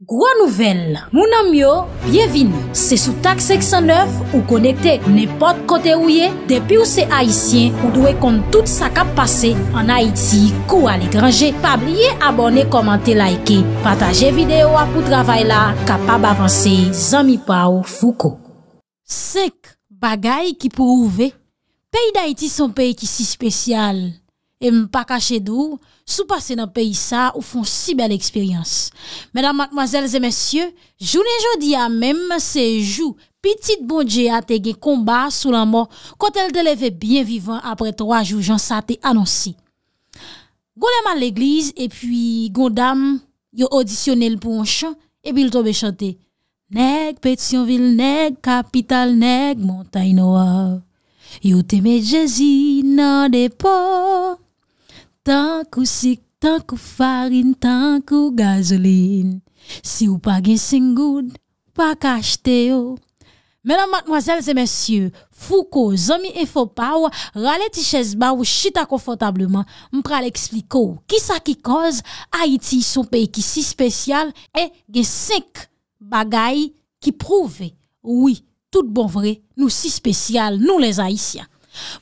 Gwa nouvel, mounan myo, byevin, se sou tak 609 ou konekte nepot kote ouye, depi ou se Haitien ou dwe kont tout sa kap pase an Haiti kou ale grange, pa blye abone, komante, laike, pataje videyo apou travay la, kapab avanse, zami pa ou fouko. Sek bagay ki pou ouve, pey d'Haiti son pey ki si spesyal. E m pa kache dou, sou pase nan peyi sa ou fon si bel eksperyans. Mèdam matmazèl zè mèsyè, jounen jodi a mèm se jou, pitit bonje a te gen komba sou lan mò, kote l deleve bien vivan apre 3 jou jan sa te anonsi. Gou lèman l'eglise, e pwi gondam yo audisyonel pou an chan, e bil tobe chante, Neg, Petionville, neg, Kapital, neg, Montaigne, owa. Yo teme Jezi nan depo, Tan kou sik, tan kou farin, tan kou gazolin, si ou pa gen sengoun, pa ka achte yo. Menan matnoazel zemensye, fou ko zomi e fopaw, rale ti chesba ou chita konfotableman, mpral ekspliko ou. Kisa ki koz, Haiti son pey ki si spesyal, e gen seng bagay ki prouve, oui, tout bon vre, nou si spesyal, nou les Haitian.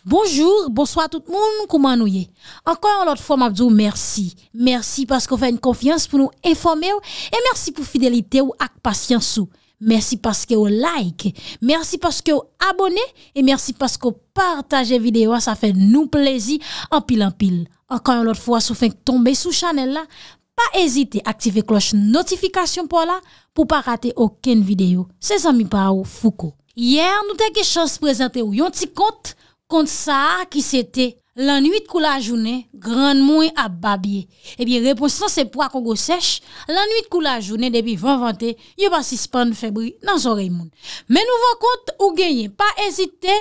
Bonjour, bonsoir tout moun, kouman nou ye? Ankan yon lot fwa mabzou, mersi. Mersi paskou fè yon konfians pou nou informe ou, e mersi pou fidelite ou ak pasyansou. Mersi paskou like, mersi paskou abone, e mersi paskou partaje videyo a sa fè nou plezi anpil-anpil. Ankan yon lot fwa sou fè yon tombe sou chanel la, pa ezite aktive kloche notifikasyon pou la, pou pa rate oken videyo. Se zanmi pa ou fuko. Yer nou teke chans prezente ou yon ti kont, Kont sa ki sete, lan nwit kou la jounen, gran moun ap babye. Ebi repos nan sepwa kongo sech, lan nwit kou la jounen, debi van vante, yo ba sispan febri nan zorey moun. Men nou van kont ou genye, pa ezite,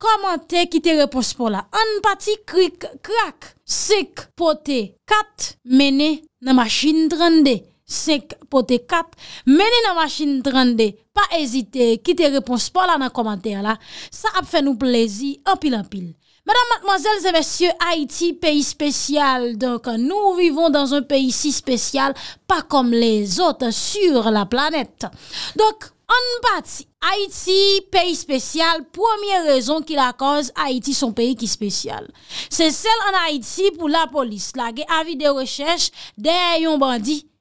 komante ki te repos pou la. An pati krik krak, sek pote, kat mene nan machin drande. 5, pote 4, meni nan machin 32, pa ezite, kite repons pa la nan komantè la, sa ap fè nou plezi, anpil anpil. Madame, mademoiselles et messieurs, Haïti, peyi spesyal, donc nous vivons dans un peyi si spesyal, pa kom les autres sur la planète. Donc, on bati Haïti, peyi spesyal, premier raison ki la cause Haïti son peyi ki spesyal. Se sel an Haïti pou la polis, la ge avi de rechèche de yon bandi.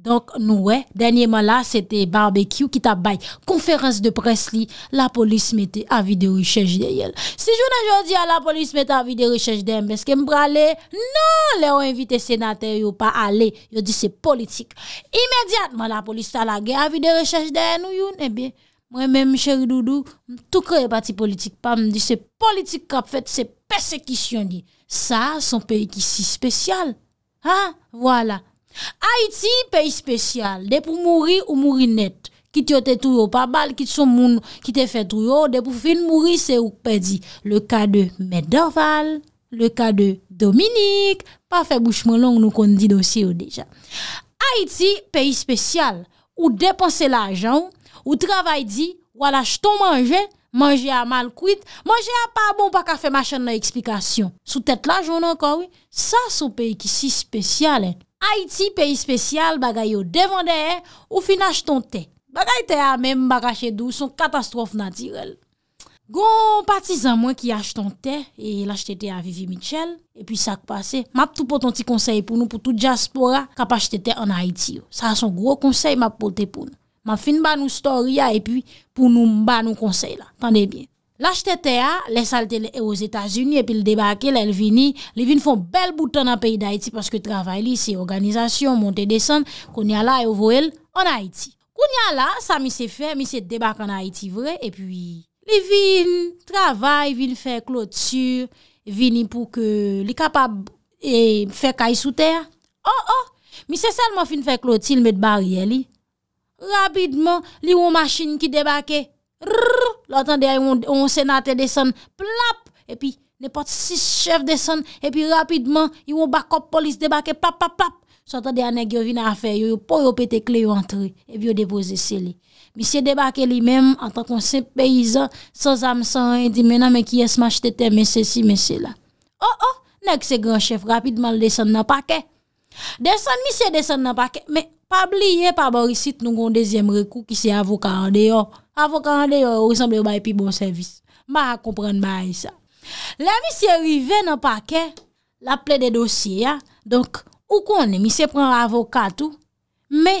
Donk nou we, denye man la, se te barbekyou ki tabay. Konferans de pres li, la polis mette avi de rechèche de yel. Se joun anjou di a la polis mette avi de rechèche de yel, beske mbra le, nan le ou invite senatè yon pa ale, yon di se politik. Imediat man la polis tala ge avi de rechèche de yel nou yon, ebe. Eh Mwen men mchèri doudou, mtou kre epati politik pa, mdi se politik kap fèt se persekisyon li. Sa, son peyi ki si spesyal. Ha, wala. Haiti, peyi spesyal De pou mouri ou mouri net Ki te fè tou yo pa bal Ki te fè tou yo De pou fin mouri se ou pe di Le ka de Mederval Le ka de Dominique Pa fè bouchman long nou kon di dosye ou deja Haiti, peyi spesyal Ou depanse la ajan Ou travay di Wala ch ton manje Mange a mal kwit Mange a pa bon pa ka fè machan na eksplikasyon Sou tèt la jounan kawin Sa sou peyi ki si spesyal en Haiti, peyi spesyal, bagay yo devande e, ou fin acheton te. Bagay te a men bagache dou, son katastrofe natirel. Gon patizan mwen ki acheton te, e lache te a Vivi Mitchell, e pi sak pase, map tou poton ti konsey pou nou pou tout diaspora kapache te te an Haiti yo. Sa son gro konsey map poten pou nou. Map fin ban nou storia, e pi pou nou ban nou konsey la. Tande bien. La jte te a, le salte le e os Etasuni epi le debake, le el vini, le vini fon bel boutan an peyi d'Aiti paske travay li se organizasyon, monte desan, konya la evo el an Aiti. Konya la, sa mi se fe, mi se debake an Aiti vre, epi li vini, travay, vini fe klot sur, vini pou ke li kapab fe kay sou ter. Oh oh, mi se salman fin fe klot sil met barye li. Rapidman, li wou masin ki debake. Rrrr, loutan deya yon senate desan, plap, epi ne pot 6 chef desan, epi rapidman yon bakop polis debake, plap, plap, plap. Soutan deya neg yo vina afer, yo yo pou yo pete kle yo antre, yo yo depose se li. Misye debake li menm, an tan kon se peyizan, so zam san, en di mena me kyes ma jte teme se si, me se la. Oh, oh, neg se gran chef rapidman desan nan pake. Desan misye desan nan pake, me pabli ye paborisit nou gon dezyem rekou ki se avoka an deyo. Avokat an de yo resamble ou bayi pi bon servis. Ma a komprende bayi sa. La misi e rive nan pa ke la ple de dosye ya. Donk, ou konen mi se pren avokat ou. Me,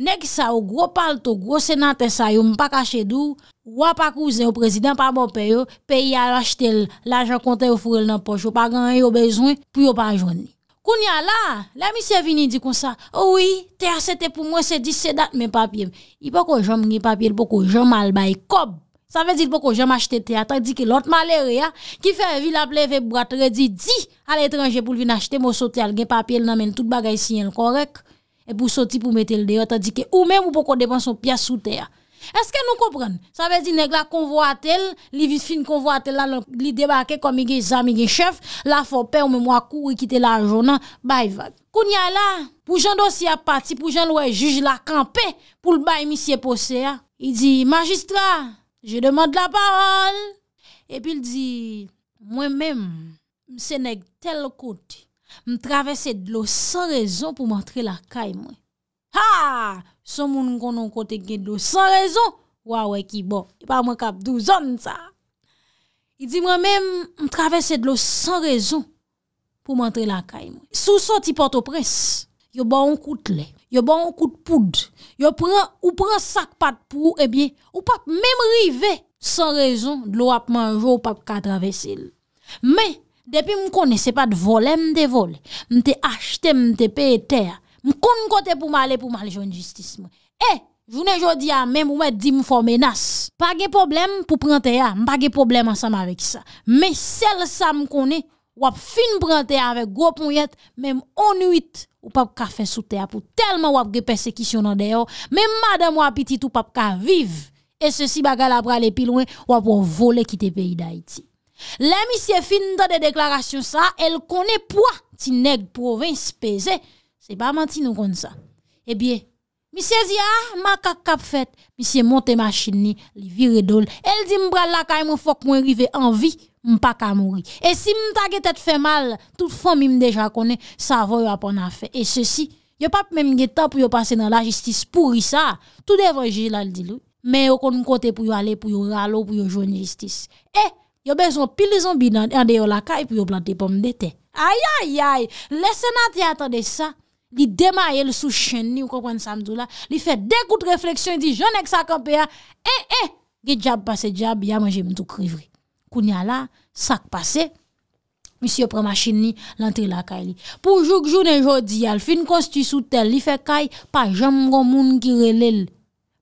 nek sa ou gwo pal to gwo senante sa yo mpa kache dou. Wwa pa kouze ou prezident pa bon pe yo. Pe yal achete l'ajan konten ou furel nan poch. Yo pa gan yo bezwen, pou yo pa anjoni. Koun ya la, la mi se vini di kon sa, oh oui, te a sete pou mwen se di sedat men papye. I pou kon jom gen papye, pou kon jom albay kob. Sa ve di pou kon jom achete te a, ta di ke lot malere ya, ki fe evi la pleve, evi bratre, di, di, al etranje pou vin achete, mou sote al gen papye, nanmen tout bagay sinyen korek. E pou sote pou metel deyo, ta di ke ou men mou pou kodebon son piya sote ya. Eske nou kompren? Sa vezi neg la konvo atel, li vi fin konvo atel la li debake komi ge zami ge chef, la fo pe ou me mwa kou e kite la jounan, bay vag. Kounya la, pou jan dosi apati, pou jan lwe juj la kampe, pou lbay misye posea, i di, magistra, je demande la parol. E pi li di, mwen men, mse neg tel kote, m travese dlo san rezon pou montre la kay mwen. Ha! Son moun m konon kote gen dlo san rezon, waw wè ki bo. Y pa mwen kap dou zon sa. Y di mwen men m travese dlo san rezon pou mantre la kay moun. Sou son ti poto pres. Yo ba on koute le, yo ba on koute poud. Yo pren, ou pren sak pat pou e bie. Ou pap men m rive san rezon dlo wap man vwo pap ka travese l. Men, depi m konese pat volem de vole. M te achte, m te pe ete a. Mkoun mkote pou malè pou malè joun justice mwen. E, jounen jodi a, mèm ou mè dim fò menas. Pagè problem pou prantè a, mpagè problem ansam avèk sa. Mè sel sa mkone, wap fin prantè a avèk gòp mwen yet, mèm onuit ou pap ka fè soute a pou telman wap ge persekisyonan deyo. Mèm madèm wap itit ou pap ka viv. E se si bagal ap ralè e pilwen, wap wap wap vole kite peyi da iti. Lèm isye fin dan de deklarasyon sa, el konè poua ti neg province pezey, e ba manti nou kon sa. E eh bie, mi se zi a, maka kap fet, mi se monte ma chini, li vire dol, el di mbra laka e mou fok mwen rive anvi, mpa ka mori. E si mta ge tet fe mal, m'm tout fom im deja konen, sa vò yo apon a fe. E se si, yo pap mem ge ta pou yo pase nan la jistis, pou ri sa, tout devan jilal di lou, men yo kon mkote pou yo ale, pou yo ralo, pou yo joun jistis. E, yo bezon pil zon bidan, yande yo laka e pou yo blante pom dete. Aya ya ya, lese nan te atade sa, li demaye l sou chen ni, ou konpwen sa mdou la, li fe dekout refleksyon, li di jen ek sa kompe ya, e, e, ge djab pase djab, ya man jen mdou krivri. Koun ya la, sak pase, misi yo prema chen ni, lantri la kay li. Pou jouk jounen jodi, al fin konsti sou tel, li fe kay, pa jen mgon moun ki relel,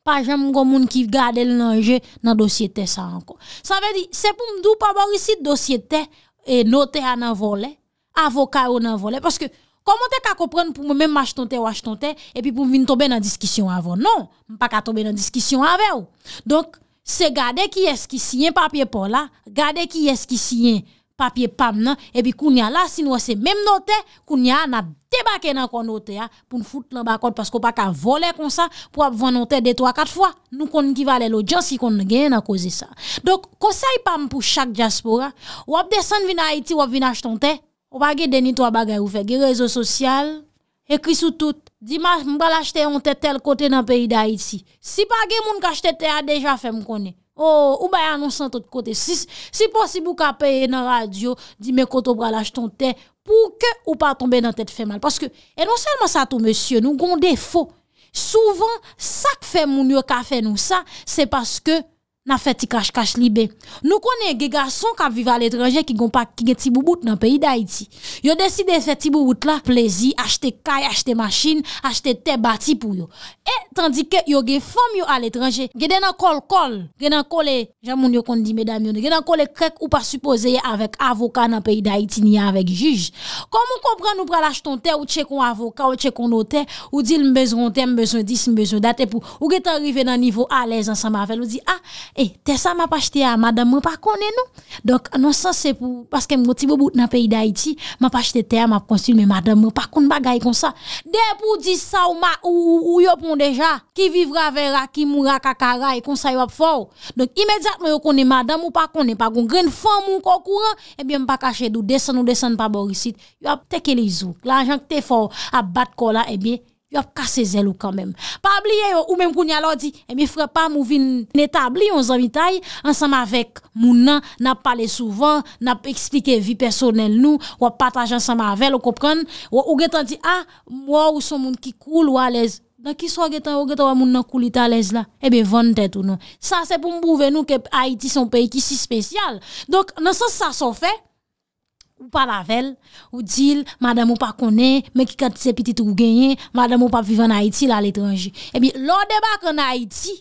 pa jen mgon moun ki gade l nanje, nan dosyete sa anko. Sa ve di, se pou mdou pa mori si dosyete, e note an avole, avokay an avole, paske, Koman te ka kopren pou mwen mwen mwache ton te, wache ton te, epi pou mwen vin tobe nan diskisyon avon? Non, mwen pa ka tobe nan diskisyon avè ou. Donk, se gade ki eski siyen papye pol la, gade ki eski siyen papye pam nan, epi koun ya la, si nou ase mwen mwen noter, koun ya na debake nan kon noter ya, pou mwen foute nan bakot, pasko mwen pa ka vole kon sa, pou mwen vwane noter de 3-4 fwa, nou kon givalen lo djan si kon gen na koze sa. Donk, konsey pam pou chak diaspora, wap desen vin a iti, wap vin ach ton te, Ou pa ge deni to a bagay ou fe, ge rezo sosyal, ekri sou tout, di ma mbala chete an tete tel kote nan peyi da iti. Si pa ge moun kache tete a deja fe mkone, oh, ou ba anonsan ton kote, si posibou ka peye nan radyo, di me koto mbala chete an tete, pou ke ou pa tombe nan tete fe mal. Paske, enonsan mwen sa tou monsye nou, gonde fo, souvan sa ke fe moun yo ka fe nou sa, se paske... nan feti kash kash libe. Nou konen ge gason kap vive al etranje ki gon pak ki gen tibou bout nan peyi da iti. Yo deside feti tibou bout la, plezi, achete kay, achete machine, achete te bati pou yo. E, tandi ke yo ge fom yo al etranje, ge denan kol kol, genan kole, jan moun yo kon di me dam yon, genan kole krek ou pa supposeye avèk avoka nan peyi da iti ni avèk juj. Kom ou kompran nou pralach ton te, ou tche kon avoka, ou tche kon noter, ou dil mbezon te, mbezon dis, mbezon date pou, ou gete arrive nan nivou a lezans E, te sa ma pa chete a, madame mou pa kone nou. Donk, anonsan se pou, paske mou ti bo bout nan peyi da iti, ma pa chete te a, ma pou konsil, men madame mou pa kone bagay kon sa. De pou di sa ou ma, ou yop mou deja, ki vivra ve ra, ki mou ra kakara, e kon sa yop fò. Donk, imediat mou yo kone madame mou pa kone, pa goun gren fò mou kò kouran, e eh bie mou pa kache dou, desan ou desan pa borisit. Yop, teke li zou. La anjan ki te fò, a bat kò la, e eh bie, Yo ap kase zelou kamem. Pa abliye yo, ou menm kou nyalo di, e mi fwe pa mou vin netabli yon zamitay, ansam avek moun nan, nap pale souvan, nap eksplike vi personel nou, wap pataj ansam avek, lo kopren, wou ougetan di, ah, a, mou ou son moun ki koul ou alez. Da kiswa ougetan, ougetan wap moun nan koul ita alez la, e eh be von det ou nou. Sa se pou mbouve nou ke Haiti son peyi ki si spesyal. Donk, nan sa sa son fey, Ou pa lavel, ou dil, madame ou pa konen, mek ki kat se pitit ou genyen, madame ou pa vivan Haiti la letranji. Ebi, eh lodeba konen Haiti,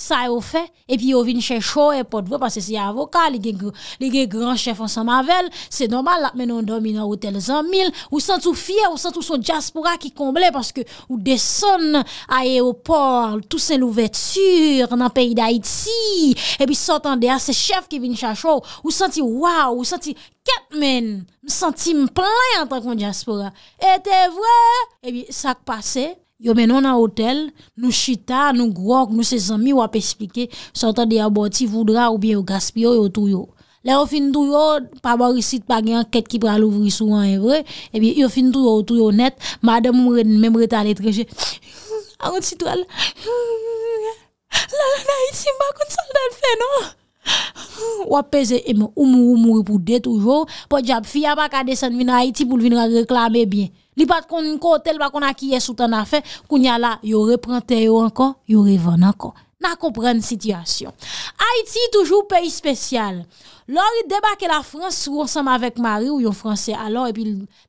Sa yo fe, e pi yo vin chè chò, e pot vwe, pase si avoka, li gen gran chèf an sa mavel, se nomal ap menon domi nan hotel zan mil, ou sent ou fye, ou sent ou son diaspora ki komble, parce ke ou deson aéroport, tou sen lou vèture nan peyi d'Haïti, e pi sotande a se chèf ki vin chè chò, ou senti waw, ou senti ket men, ou senti m plen an takon diaspora, etè vwe, e pi sak pase, Yo menon a hotel, nou chita, nou grok, nou sezami wap esplike, sotan de ya boti voudra ou biye ou gaspi yo yo tou yo. Le ou fin tou yo, pa ba risit pa gen anket ki pral ouvri sou an evre, evi yo fin tou yo, tou yo net, madem mwen mwen mwen mwen taletreje. A ou titou ala, lalan a iti mbakoun soldat fe non. Wap espe, eme, oumou oumou repoude toujou, pojab fiyan pa ka desen vina a iti pou vin reklame bie. Li pat kon ko tel ba kon a kiye sou tan a fe, koun ya la, yo repren te yo anko, yo revan anko. Na kompren sityasyon. Haiti, toujou peyi spesyal. Lori debake la Frans, sou ansam avek mari ou yon Fransè alor, epi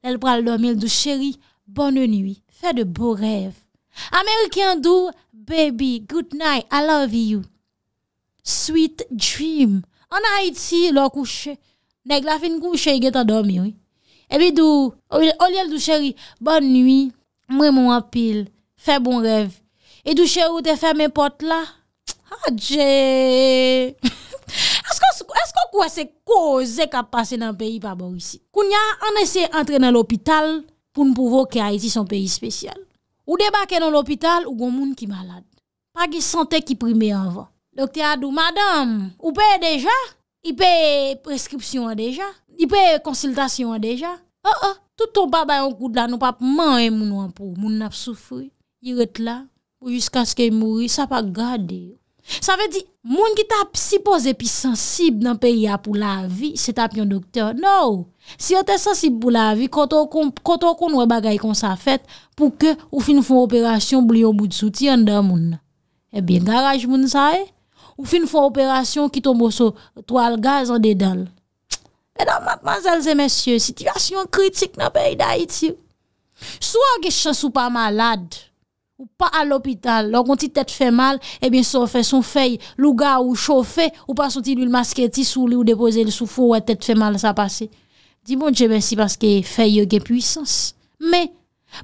nel pral dormi, el dou cheri, bonne nui, fe de bo rev. Amerikyan dou, baby, good night, I love you. Sweet dream. An Haiti, lor kouche, neg la fin kouche, yon geta dormi, oui. E eh bi dou, ol oh, yel oh, dou chèri, bonn nwi, mwen mwen apil, fè bon rêv. E dou chèri ou te fè mwen pot la, adjèèèèèè. Esko kwa se kozè ka pase nan peyi pa bon usi? Koun ya, an ese entre nan l'opital pou nou pouvo ki a iti son peyi spesyal. Ou debake nan l'opital, ou goun moun ki malade. Pa ki sante ki prime anvan. Dokte adou, madame, ou pey deja? I pey preskripsyon an deja? I pey preskripsyon an deja? Ipe konsiltasyon an deja? An oh, an, oh, toutou babay an koud la, nou pap man an moun an pou. Moun nap soufri, yi ret la, ou jiska skye mouri, sa pa gade. Sa ve di, moun ki tap si pose epi sensib nan pe ya pou la vi, se tap yon doktor. Nou, si yo te sensib pou la vi, koto kon wè bagay kon sa fet, pou ke ou fin foun operasyon blyo bout souti an da moun. Ebyen garaj moun sa e, ou fin foun operasyon ki tombo sou toal gaz an dedal. Manzalze mensyo, sityasyon kritik nan peyi da iti yo. Sou anke chans ou pa malade, ou pa al lopital, lor kon ti tet fe mal, ebyen sou fe son fey luga ou chofe, ou pa sou ti lul maske ti sou li ou depoze li sou fo, ou te te fe mal sa pase. Di bon, dje bensi, paske fey yo gen puysans. Me,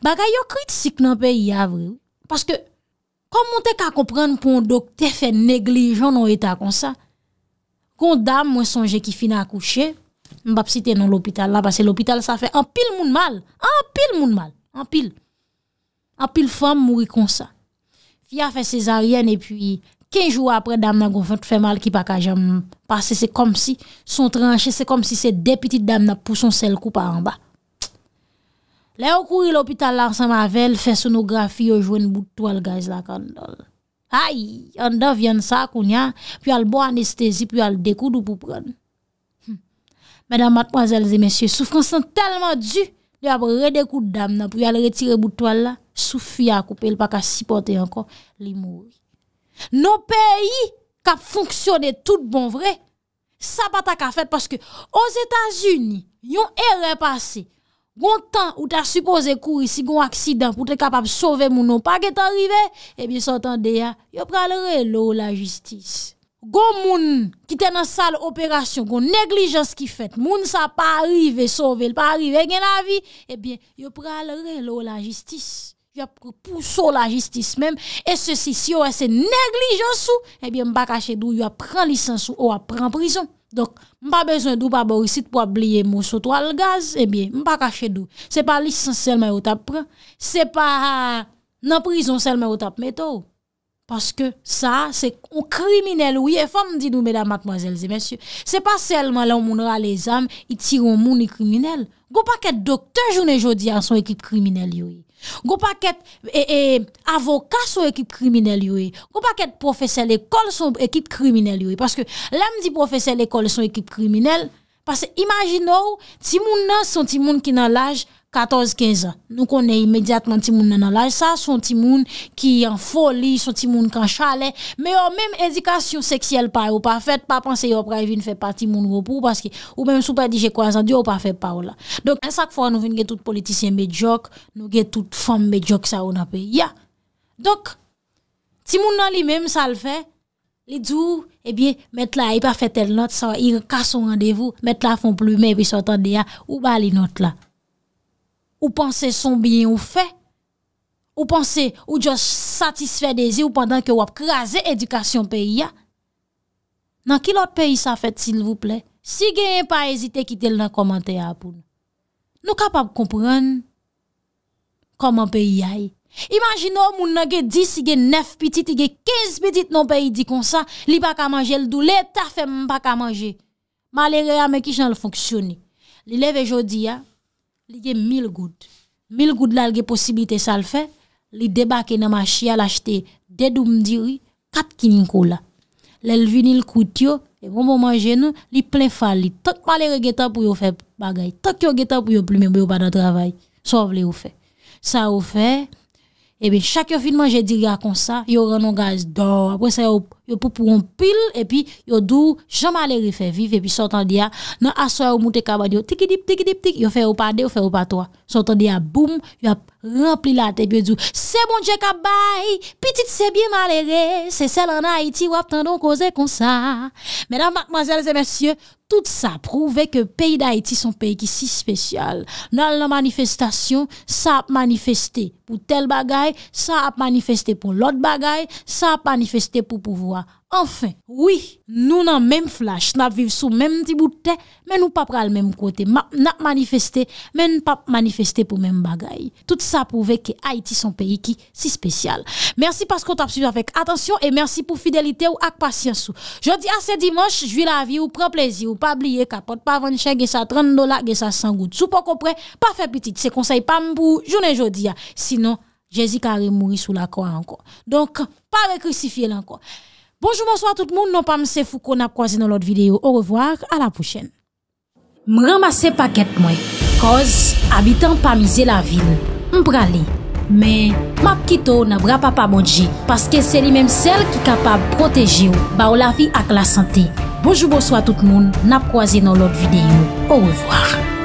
baka yo kritik nan peyi avre yo. Paske, kon moun te ka komprende pon dok te fe neglijon nou eta konsa. Kon dam mwen sonje ki fin akouche yo. Mbap si tenon l'hopital la, basse l'hopital sa fe anpil moun mal, anpil moun mal, anpil. Anpil fom mouri kon sa. Fia fe sezarien, e pi kinjou apre dam nan kon fote, fe mal ki pa kajan. Pase se kom si, son tranche se kom si se depitit dam nan pou son sel kou pa anba. Le yo kouri l'hopital lan sa mavel, fesonografi yo jwen boutou al gaz la kandol. Ay, an da vyen sa koun ya, pi al bo anestesi, pi al dekoudou pou pran. Madame, mademoiselles et messieurs, souffrance sont tellement due, il y a bré des coups d'âme pour y aller retirer bout de toile, souffri à couper, il n'y a pas qu'à supporter encore les mouilles. Nos pays, qui a fonctionné tout bon vrai, ça n'a pas été fait parce qu'aux Etats-Unis, y'en est repassé. Gantant ou t'as supposé courir si y'a un accident pour t'être capable de sauver mon nom, pas que t'arrives, et eh bien s'entendez, y'en prend le relais ou la justice. Gon moun ki te nan sal operasyon, Gon neglijans ki fet, Moun sa pa arrive, Sove, Pa arrive gen la vi, Ebyen, Yo pral relo la jistis, Yo pouso la jistis men, E se si yo ese neglijans ou, Ebyen, Mpa kache dou, Yo apren lisans ou, Yo apren prison, Dok, Mpa bezwen dou pa borisit, Pwa bliye moun sotwa l gaz, Ebyen, Mpa kache dou, Se pa lisans selmen yo tap pren, Se pa nan prison selmen yo tap meto ou, Paske sa, se kriminel ouye, fom di nou, medan matmazelze, mensyo, se pa selman la ou moun ra le zam, i tiroun moun i kriminel. Gopaket doktor jounen jodi an son ekip kriminel yoye. Gopaket avokat son ekip kriminel yoye. Gopaket profesele kol son ekip kriminel yoye. Paske lèm di profesele kol son ekip kriminel, paske imajin nou, ti moun nan son ti moun ki nan lajj, 14-15 an, nou konè imediatman ti moun nan laj sa, son ti moun ki yon foli, son ti moun kan chale, me yon mèm edikasyon seksyel pa yon pa fèt, pa panse yon previ nfè pa ti moun wopou, ou mèm sou pa di jè kwa zan, di yon pa fèt pa wola. Donk, an sak fò an nou vin gen tout politisyen be djok, nou gen tout fòm be djok sa wona pe. Ya, donk, ti moun nan li mèm sa l fè, li djou, ebyè, eh mèt la yon pa fèt el not, sa yon ka son randevou, mèt la fon plou, mèm yon se otan de ya, ou ba li not la. Ou panse son biyen ou fe? Ou panse ou diyo satisfè dezi ou pandan ke wap krasè edukasyon peyi ya? Nan ki lot peyi sa fèt sil voup lè? Si gen yon pa ezite kitel nan komante ya pou? Nou kapap komprèn? Koman peyi ya? E. Imagino moun nan gen 10, gen 9 pitit, gen 15 pitit nan peyi di konsan, li pa ka manje l'dou, le tafè mwen pa ka manje. Ma le reyame ki jen l'fonksyoni. Li leve jodi ya? Li gen mil goud. Mil goud la li gen posibite sa li fe. Li debake nan ma chia la chete. Dedou mdi ri. Kat kiniko la. Le li vinil kout yo. E bon bon manje nou. Li plen fa li. Tok malere geta pou yo fe bagay. Tok yo geta pou yo plume yo bada travay. Sov li yo fe. Sa yo fe. Ebe chak yo fin manje diri a kon sa. Yo renon gaz. Don. Apo se yo... yo pou pou on pile et puis yo dou jamais aller faire vivre et puis sortant dia nan assoir ou monter cabadio tiki dip tiki dip tiki, yo fait ou pas deux fait ou pas trois sortant dia boum yo rempli la tête puis dit c'est bon Dieu qu'a petite c'est bien malheureux c'est celle en Haïti ou tandon causer comme ça mesdames mademoiselles et messieurs tout ça prouve que pays d'Haïti son pays qui si spécial. Dans la manifestation, ça a manifesté pour tel bagaille, ça a manifesté pour l'autre bagaille, ça a manifesté pour pouvoir enfin, oui, nou nan menm flash nan viv sou menm ti bout te menm ou pa pra al menm kote nan manifeste, menm pa manifeste pou menm bagay tout sa pou veke Haiti son peyi ki si spesyal mersi pasko tap sujavek, atensyon e mersi pou fidelite ou ak pasyansou jodi a se dimos, jvi la vi ou pre plezi ou pa bliye, kapot, pa vanshe ge sa 30 dola, ge sa 100 gout sou pa kompre, pa fe petit, se konsey pa mbou jounen jodi a, sinon jesi kare mouri sou la kwa ankon donk, pa re kresifiye lankon Bonjou bonsoy a tout moun, nou pa mse fou kon ap kwa zi nou lot videyo. Ou revoar, a la pou chen. M ramase paket mwen, koz abitan pa mize la vil, m prale. Men, map kito nan bra pa pa moun je, paske se li menm sel ki kapab proteji ou, ba ou la vi ak la sante. Bonjou bonsoy a tout moun, nou pa mse fou kon ap kwa zi nou lot videyo. Ou revoar.